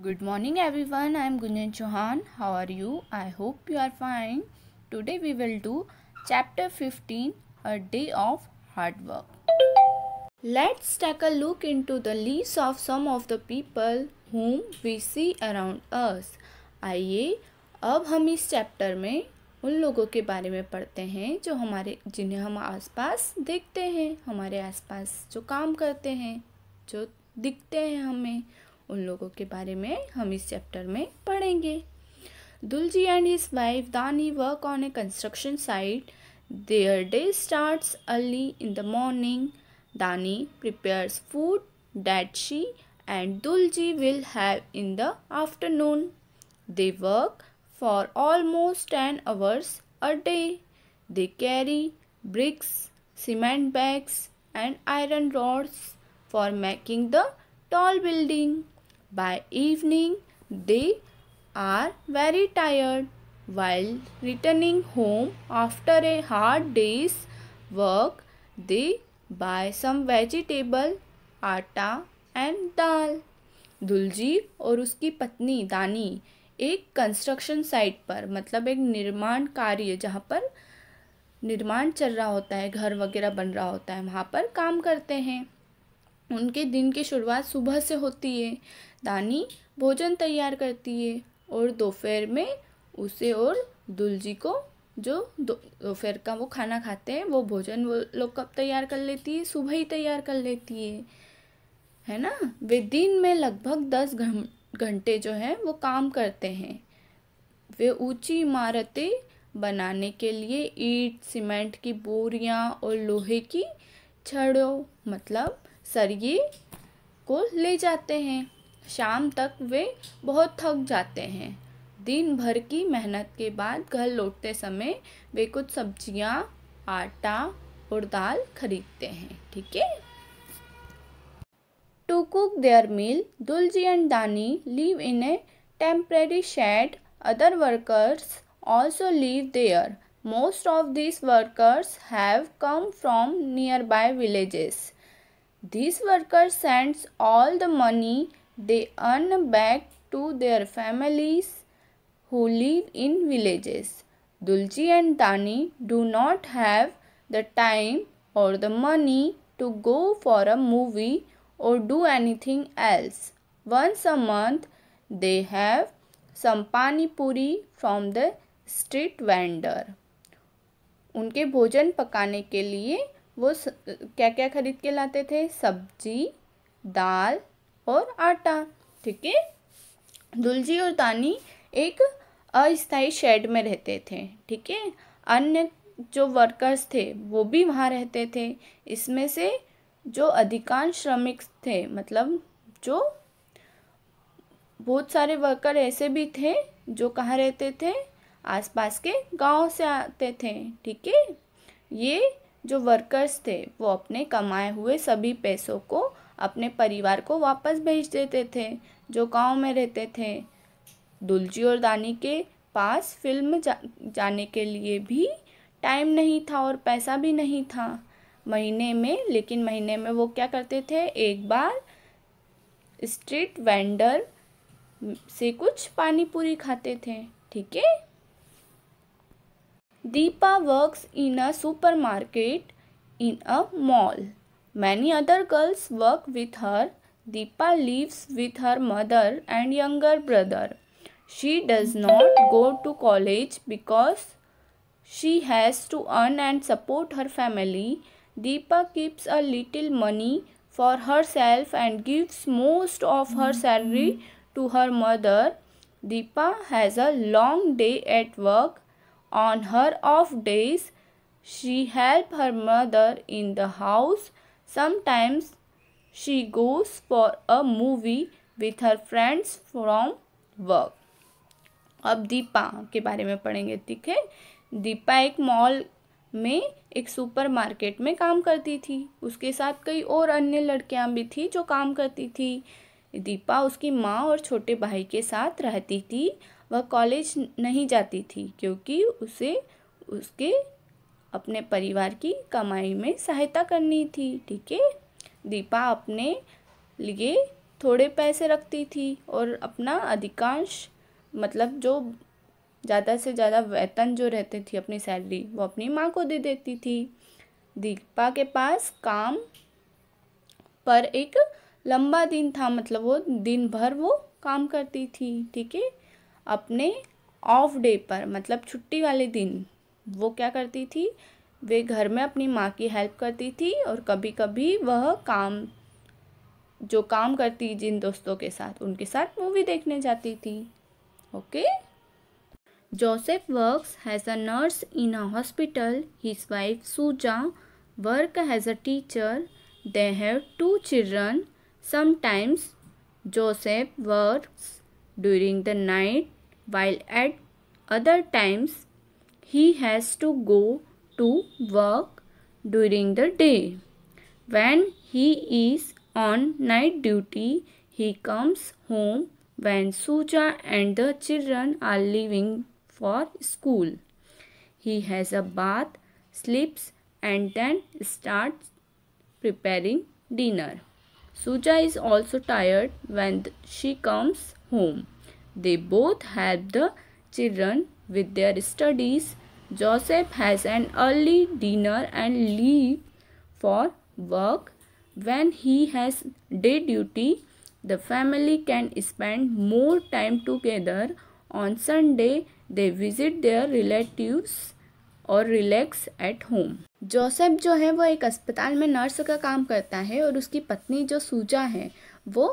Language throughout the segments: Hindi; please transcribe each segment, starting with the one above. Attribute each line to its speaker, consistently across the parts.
Speaker 1: Good morning everyone I am Gunjan Chauhan how are you I hope you are fine today we will do chapter fifteen a day of hard work let's take a look into the lives of some of the people whom we see around us आइए अब हम इस चैप्टर में उन लोगों के बारे में पढ़ते हैं जो हमारे जिन्हें हम आस पास देखते हैं हमारे आस पास जो काम करते हैं जो दिखते हैं हमें उन लोगों के बारे में हम इस चैप्टर में पढ़ेंगे Dulji and his wife Dani work on a construction site their day start early in the morning Dani prepares food that she and Dulji will have in the afternoon they work for almost ten hours a day they carry bricks cement bags and iron rods for making the tall building By evening, they are very tired. While returning home after a hard day's work, they buy some vegetable, atta and dal dulji aur uski patni dani एक कंस्ट्रक्शन साइट पर मतलब एक निर्माण कार्य जहाँ पर निर्माण चल रहा होता है घर वगैरह बन रहा होता है वहाँ पर काम करते हैं उनके दिन की शुरुआत सुबह से होती है दानी भोजन तैयार करती है और दोपहर में उसे और दुलजी को जो दोपहर का वो खाना खाते हैं वो भोजन वो लोग कब तैयार कर लेती है सुबह ही तैयार कर लेती है है ना वे दिन में लगभग दस घंटे जो हैं वो काम करते हैं वे ऊंची इमारतें बनाने के लिए ईट सीमेंट की बोरियां और लोहे की छड़ों मतलब सरिये को ले जाते हैं शाम तक वे बहुत थक जाते हैं दिन भर की मेहनत के बाद घर लौटते समय वे कुछ सब्जियां, आटा और दाल खरीदते हैं ठीक है to cook their meal Dulji and Dani live in a temporary shed other workers also live there most of this workers have come from nearby villages These workers sends all the money they earn back to their families who live in villages. Dulci and Tani do not have the time or the money to go for a movie or do anything else. Once a month, they have some pani puri from the street vendor. उनके भोजन पकाने के लिए वो स, क्या क्या खरीद के लाते थे सब्जी दाल और आटा ठीक है दुलजी और तानी एक अस्थाई शेड में रहते थे ठीक है अन्य जो वर्कर्स थे वो भी वहाँ रहते थे इसमें से जो अधिकांश श्रमिक थे मतलब जो बहुत सारे वर्कर ऐसे भी थे जो कहाँ रहते थे आसपास के गांव से आते थे ठीक है ये जो वर्कर्स थे वो अपने कमाए हुए सभी पैसों को अपने परिवार को वापस भेज देते थे जो गांव में रहते थे दुलजी और दानी के पास फिल्म जा, जाने के लिए भी टाइम नहीं था और पैसा भी नहीं था महीने में लेकिन महीने में वो क्या करते थे एक बार स्ट्रीट वेंडर से कुछ पानी पूरी खाते थे ठीक है Deepa works in a supermarket in a mall. Many other girls work with her. Deepa lives with her mother and younger brother. She does not go to college because she has to earn and support her family. Deepa keeps a little money for herself and gives most of her salary to her mother. Deepa has a long day at work On her off days, she helps her mother in the house. Sometimes she goes for a movie with her friends from work. अब दीपा के बारे में पढ़ेंगे ठीक है दीपा एक मॉल में एक सुपरमार्केट में काम करती थी उसके साथ कई और अन्य लड़कियां भी थी जो काम करती थी दीपा उसकी माँ और छोटे भाई के साथ रहती थी वह कॉलेज नहीं जाती थी क्योंकि उसे उसके अपने परिवार की कमाई में सहायता करनी थी ठीक है दीपा अपने लिए थोड़े पैसे रखती थी और अपना अधिकांश मतलब जो ज़्यादा से ज़्यादा वेतन जो रहते थी अपनी सैलरी वो अपनी माँ को दे देती थी दीपा के पास काम पर एक लंबा दिन था मतलब वो दिन भर वो काम करती थी ठीक है अपने ऑफ डे पर मतलब छुट्टी वाले दिन वो क्या करती थी वे घर में अपनी माँ की हेल्प करती थी और कभी कभी वह काम जो काम करती जिन दोस्तों के साथ उनके साथ मूवी देखने जाती थी okay Joseph works as a nurse in a hospital his wife Suja work as a teacher they have two children sometimes Joseph works during the night while at other times he has to go to work during the day. When he is on night duty, he comes home when Suja and the children are leaving for school. He has a bath, sleeps and then starts preparing dinner. Suja is also tired when she comes home. They both help the children with their studies. Joseph has an early dinner and leave for work. When he has day duty, the family can spend more time together. On Sunday, they visit their relatives और रिलैक्स एट होम जोसेफ जो है वो एक अस्पताल में नर्स का काम करता है और उसकी पत्नी जो सूजा है वो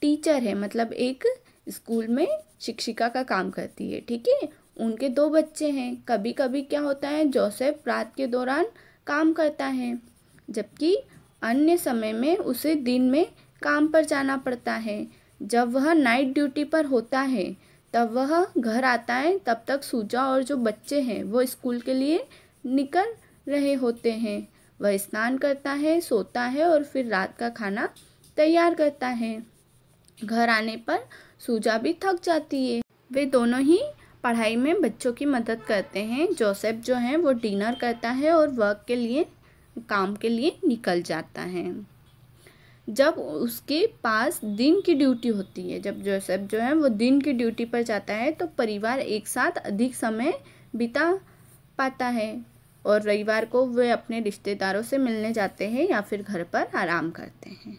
Speaker 1: टीचर है मतलब एक स्कूल में शिक्षिका का काम करती है ठीक है उनके दो बच्चे हैं कभी कभी क्या होता है जोसेफ रात के दौरान काम करता है जबकि अन्य समय में उसे दिन में काम पर जाना पड़ता है जब वह नाइट ड्यूटी पर होता है तब वह घर आता है तब तक सूजा और जो बच्चे हैं वो स्कूल के लिए निकल रहे होते हैं वह स्नान करता है सोता है और फिर रात का खाना तैयार करता है घर आने पर सूजा भी थक जाती है वे दोनों ही पढ़ाई में बच्चों की मदद करते हैं जोसेफ जो है वो डिनर करता है और वर्क के लिए काम के लिए निकल जाता है जब उसके पास दिन की ड्यूटी होती है जब जोसेफ जो है वो दिन की ड्यूटी पर जाता है तो परिवार एक साथ अधिक समय बिता पाता है और रविवार को वे अपने रिश्तेदारों से मिलने जाते हैं या फिर घर पर आराम करते हैं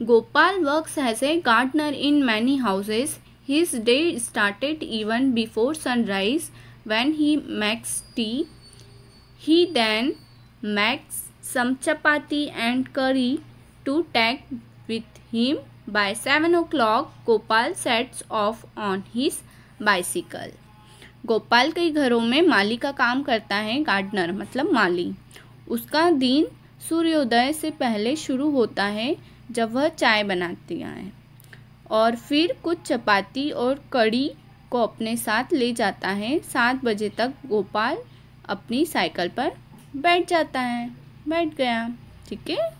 Speaker 1: Gopal works as a gardener in many houses. His day started even before sunrise when he makes tea. He then makes some chapati and curry to take with him. By 7 o'clock, Gopal sets off on his bicycle. Gopal कई घरों में माली का काम करता है गार्डनर मतलब माली उसका दिन सूर्योदय से पहले शुरू होता है जब वह चाय बनाती आए और फिर कुछ चपाती और कड़ी को अपने साथ ले जाता है सात बजे तक गोपाल अपनी साइकिल पर बैठ जाता है बैठ गया ठीक है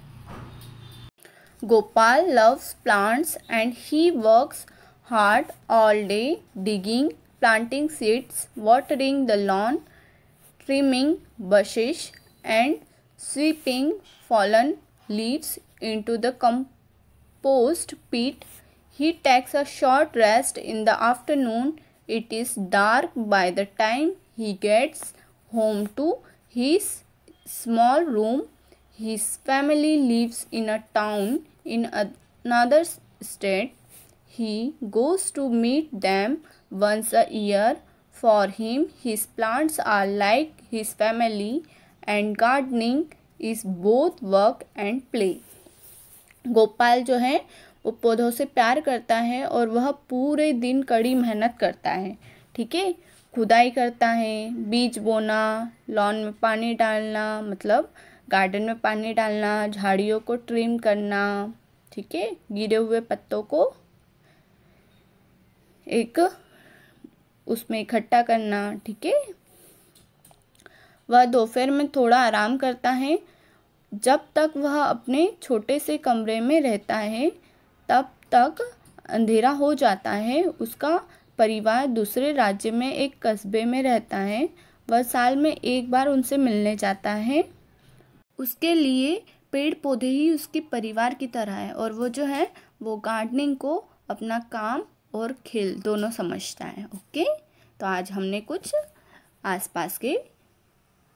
Speaker 1: Gopal loves plants and he works hard all day digging planting seeds watering the lawn trimming bushes and sweeping fallen leaves into the compost pit. He takes a short rest in the afternoon. It is dark by the time he gets home to his small room. His family lives in a town in another state. He goes to meet them once a year. For him, his plants are like his family and gardening is both work and play. Gopal जो है वो पौधों से प्यार करता है और वह पूरे दिन कड़ी मेहनत करता है ठीक है खुदाई करता है बीज बोना लॉन में पानी डालना मतलब गार्डन में पानी डालना झाड़ियों को ट्रिम करना ठीक है गिरे हुए पत्तों को एक उसमें इकट्ठा करना ठीक है वह दोपहर में थोड़ा आराम करता है जब तक वह अपने छोटे से कमरे में रहता है तब तक अंधेरा हो जाता है उसका परिवार दूसरे राज्य में एक कस्बे में रहता है वह साल में एक बार उनसे मिलने जाता है उसके लिए पेड़ पौधे ही उसके परिवार की तरह है और वो जो है वो गार्डनिंग को अपना काम और खेल दोनों समझता है ओके तो आज हमने कुछ आसपास के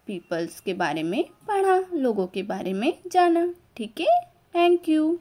Speaker 1: पीपल्स के बारे में पढ़ा लोगों के बारे में जाना ठीक है थैंक यू